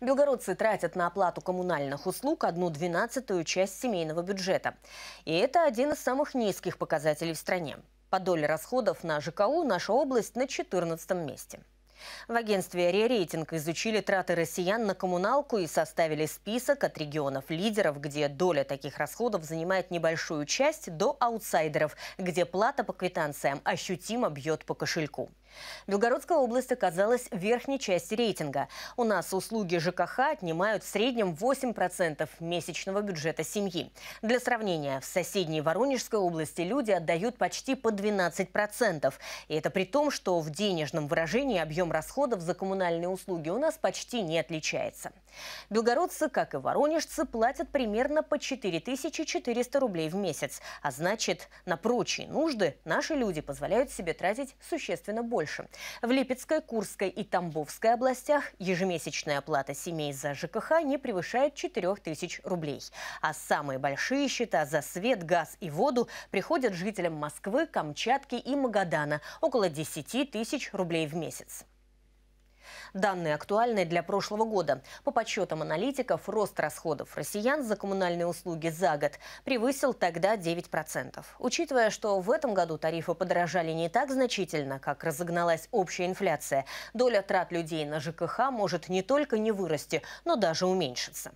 Белгородцы тратят на оплату коммунальных услуг одну двенадцатую часть семейного бюджета. И это один из самых низких показателей в стране. По доле расходов на ЖКУ наша область на 14 месте. В агентстве «Ререйтинг» изучили траты россиян на коммуналку и составили список от регионов-лидеров, где доля таких расходов занимает небольшую часть, до аутсайдеров, где плата по квитанциям ощутимо бьет по кошельку. Белгородская область оказалась в верхней части рейтинга. У нас услуги ЖКХ отнимают в среднем 8% месячного бюджета семьи. Для сравнения, в соседней Воронежской области люди отдают почти по 12%. И это при том, что в денежном выражении объем расходов за коммунальные услуги у нас почти не отличается. Белгородцы, как и воронежцы, платят примерно по 4400 рублей в месяц. А значит, на прочие нужды наши люди позволяют себе тратить существенно больше больше. В Липецкой, Курской и Тамбовской областях ежемесячная оплата семей за ЖКХ не превышает 4 тысяч рублей. А самые большие счета за свет, газ и воду приходят жителям Москвы, Камчатки и Магадана – около 10 тысяч рублей в месяц. Данные актуальны для прошлого года. По подсчетам аналитиков, рост расходов россиян за коммунальные услуги за год превысил тогда 9%. Учитывая, что в этом году тарифы подорожали не так значительно, как разогналась общая инфляция, доля трат людей на ЖКХ может не только не вырасти, но даже уменьшиться.